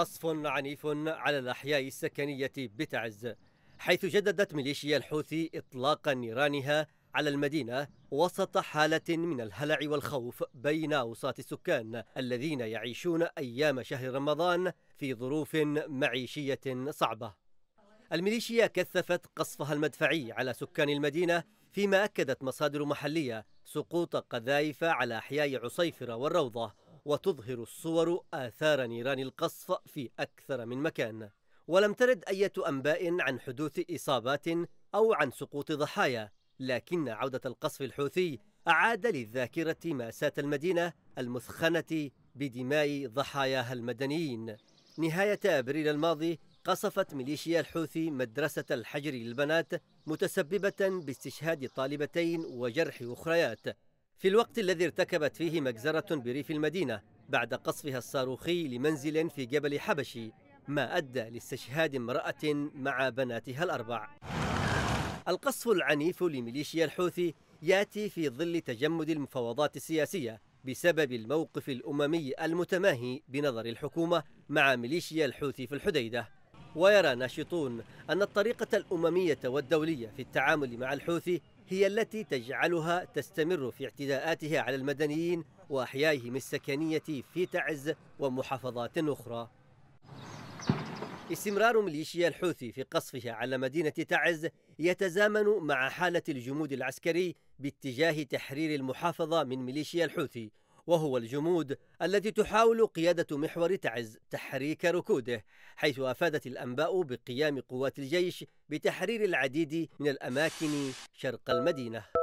قصف عنيف على الأحياء السكنية بتعز حيث جددت ميليشيا الحوثي إطلاق نيرانها على المدينة وسط حالة من الهلع والخوف بين أوساط السكان الذين يعيشون أيام شهر رمضان في ظروف معيشية صعبة الميليشيا كثفت قصفها المدفعي على سكان المدينة فيما أكدت مصادر محلية سقوط قذائف على أحياء عصيفرة والروضة وتظهر الصور آثار نيران القصف في أكثر من مكان ولم ترد أي أنباء عن حدوث إصابات أو عن سقوط ضحايا لكن عودة القصف الحوثي أعاد للذاكرة مأساة المدينة المثخنة بدماء ضحاياها المدنيين نهاية أبريل الماضي قصفت ميليشيا الحوثي مدرسة الحجر للبنات متسببة باستشهاد طالبتين وجرح أخريات في الوقت الذي ارتكبت فيه مجزرة بريف المدينة بعد قصفها الصاروخي لمنزل في جبل حبشي ما أدى لاستشهاد امرأة مع بناتها الأربع القصف العنيف لميليشيا الحوثي ياتي في ظل تجمد المفاوضات السياسية بسبب الموقف الأممي المتماهي بنظر الحكومة مع ميليشيا الحوثي في الحديدة ويرى ناشطون أن الطريقة الأممية والدولية في التعامل مع الحوثي هي التي تجعلها تستمر في اعتداءاتها على المدنيين وأحيائهم السكنية في تعز ومحافظات أخرى استمرار ميليشيا الحوثي في قصفها على مدينة تعز يتزامن مع حالة الجمود العسكري باتجاه تحرير المحافظة من ميليشيا الحوثي وهو الجمود التي تحاول قيادة محور تعز تحريك ركوده حيث أفادت الأنباء بقيام قوات الجيش بتحرير العديد من الأماكن شرق المدينة